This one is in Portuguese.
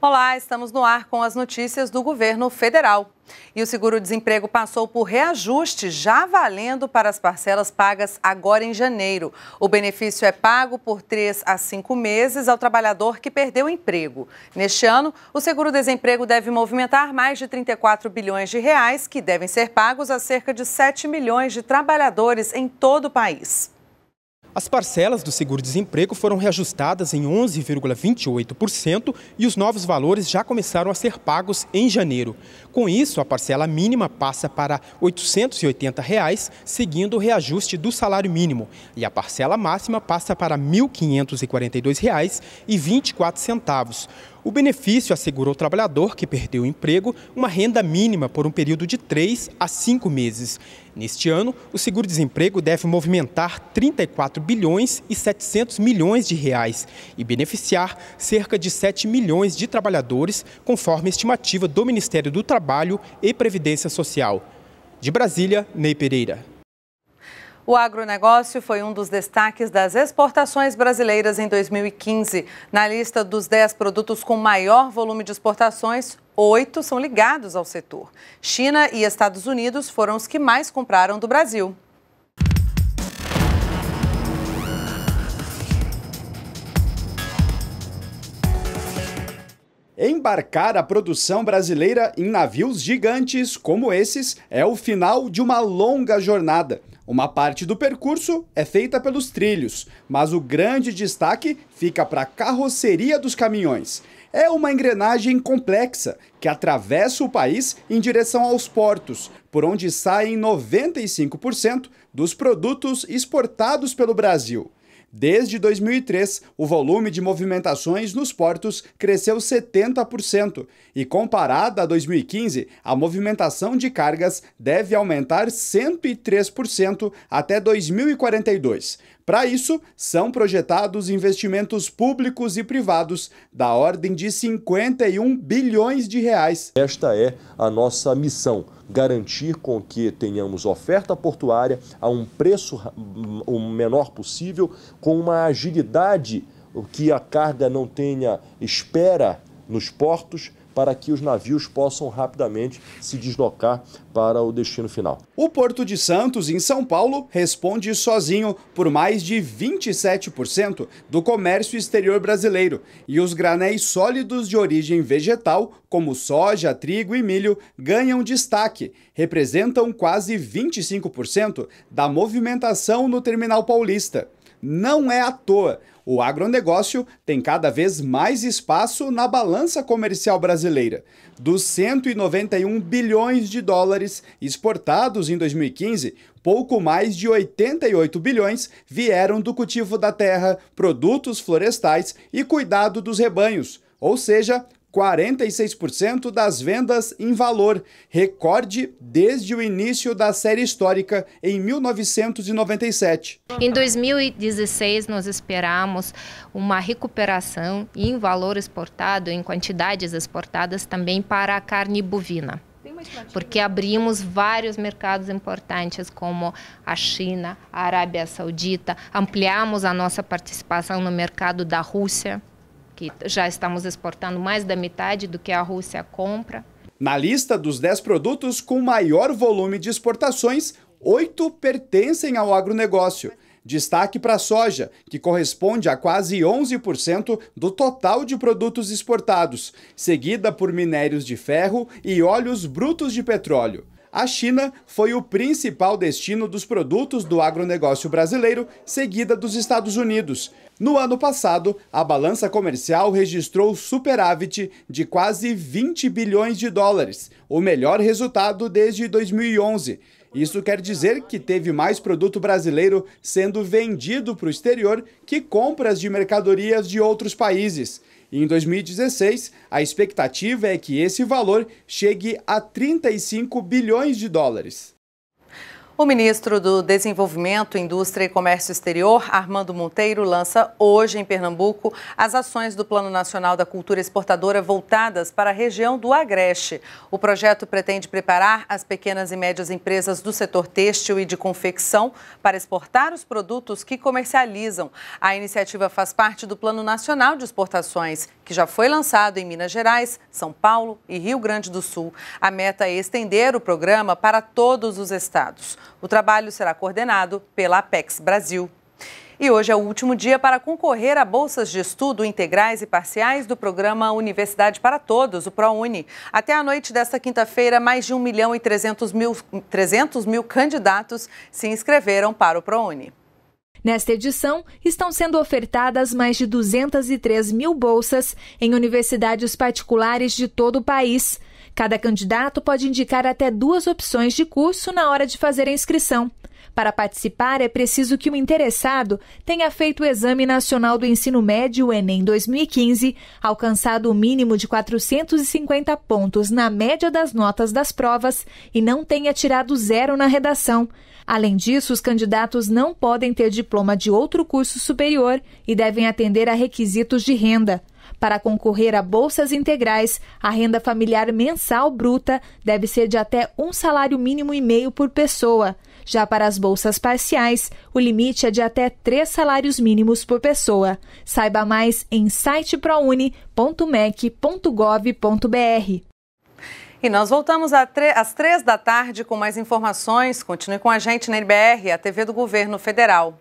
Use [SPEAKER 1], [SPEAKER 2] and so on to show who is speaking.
[SPEAKER 1] Olá, estamos no ar com as notícias do governo federal. E o seguro-desemprego passou por reajuste já valendo para as parcelas pagas agora em janeiro. O benefício é pago por três a cinco meses ao trabalhador que perdeu o emprego. Neste ano, o seguro-desemprego deve movimentar mais de 34 bilhões de reais, que devem ser pagos a cerca de 7 milhões de trabalhadores em todo o país.
[SPEAKER 2] As parcelas do seguro-desemprego foram reajustadas em 11,28% e os novos valores já começaram a ser pagos em janeiro. Com isso, a parcela mínima passa para R$ 880, reais, seguindo o reajuste do salário mínimo, e a parcela máxima passa para R$ 1.542,24. O benefício assegura ao trabalhador que perdeu o emprego uma renda mínima por um período de 3 a 5 meses. Neste ano, o seguro-desemprego deve movimentar 34 bilhões e 700 milhões de reais e beneficiar cerca de 7 milhões de trabalhadores, conforme a estimativa do Ministério do Trabalho e Previdência Social. De Brasília, Ney Pereira.
[SPEAKER 1] O agronegócio foi um dos destaques das exportações brasileiras em 2015. Na lista dos 10 produtos com maior volume de exportações, oito são ligados ao setor. China e Estados Unidos foram os que mais compraram do Brasil.
[SPEAKER 3] Embarcar a produção brasileira em navios gigantes como esses é o final de uma longa jornada. Uma parte do percurso é feita pelos trilhos, mas o grande destaque fica para a carroceria dos caminhões. É uma engrenagem complexa que atravessa o país em direção aos portos, por onde saem 95% dos produtos exportados pelo Brasil. Desde 2003, o volume de movimentações nos portos cresceu 70% e, comparada a 2015, a movimentação de cargas deve aumentar 103% até 2042. Para isso, são projetados investimentos públicos e privados da ordem de 51 bilhões de reais. Esta é a nossa missão garantir com que tenhamos oferta portuária a um preço hum, o menor possível, com uma agilidade que a carga não tenha espera nos portos para que os navios possam rapidamente se deslocar para o destino final. O Porto de Santos, em São Paulo, responde sozinho por mais de 27% do comércio exterior brasileiro e os granéis sólidos de origem vegetal, como soja, trigo e milho, ganham destaque, representam quase 25% da movimentação no terminal paulista. Não é à toa. O agronegócio tem cada vez mais espaço na balança comercial brasileira. Dos 191 bilhões de dólares exportados em 2015, pouco mais de 88 bilhões vieram do cultivo da terra, produtos florestais e cuidado dos rebanhos, ou seja, 46% das vendas em valor, recorde desde o início da série histórica em 1997.
[SPEAKER 4] Em 2016 nós esperamos uma recuperação em valor exportado, em quantidades exportadas também para a carne bovina porque abrimos vários mercados importantes como a China, a Arábia Saudita, ampliamos a nossa participação no mercado da Rússia que já estamos exportando mais da metade do que a Rússia compra.
[SPEAKER 3] Na lista dos 10 produtos com maior volume de exportações, oito pertencem ao agronegócio. Destaque para a soja, que corresponde a quase 11% do total de produtos exportados, seguida por minérios de ferro e óleos brutos de petróleo. A China foi o principal destino dos produtos do agronegócio brasileiro, seguida dos Estados Unidos. No ano passado, a balança comercial registrou superávit de quase 20 bilhões de dólares, o melhor resultado desde 2011. Isso quer dizer que teve mais produto brasileiro sendo vendido para o exterior que compras de mercadorias de outros países. Em 2016, a expectativa é que esse valor chegue a 35 bilhões de dólares.
[SPEAKER 1] O ministro do Desenvolvimento, Indústria e Comércio Exterior, Armando Monteiro, lança hoje em Pernambuco as ações do Plano Nacional da Cultura Exportadora voltadas para a região do Agreste. O projeto pretende preparar as pequenas e médias empresas do setor têxtil e de confecção para exportar os produtos que comercializam. A iniciativa faz parte do Plano Nacional de Exportações, que já foi lançado em Minas Gerais, São Paulo e Rio Grande do Sul. A meta é estender o programa para todos os estados. O trabalho será coordenado pela Apex Brasil. E hoje é o último dia para concorrer a bolsas de estudo integrais e parciais do programa Universidade para Todos, o ProUni. Até a noite desta quinta-feira, mais de 1 milhão e 300 mil, 300 mil candidatos se inscreveram para o ProUni.
[SPEAKER 4] Nesta edição, estão sendo ofertadas mais de 203 mil bolsas em universidades particulares de todo o país. Cada candidato pode indicar até duas opções de curso na hora de fazer a inscrição. Para participar, é preciso que o interessado tenha feito o Exame Nacional do Ensino Médio, Enem 2015, alcançado o mínimo de 450 pontos na média das notas das provas e não tenha tirado zero na redação. Além disso, os candidatos não podem ter diploma de outro curso superior e devem atender a requisitos de renda. Para concorrer a bolsas integrais, a renda familiar mensal bruta deve ser de até um salário mínimo e meio por pessoa. Já para as bolsas parciais, o limite é de até três salários mínimos por pessoa. Saiba mais em siteprouni.mec.gov.br.
[SPEAKER 1] E nós voltamos às três da tarde com mais informações. Continue com a gente na NBR, a TV do Governo Federal.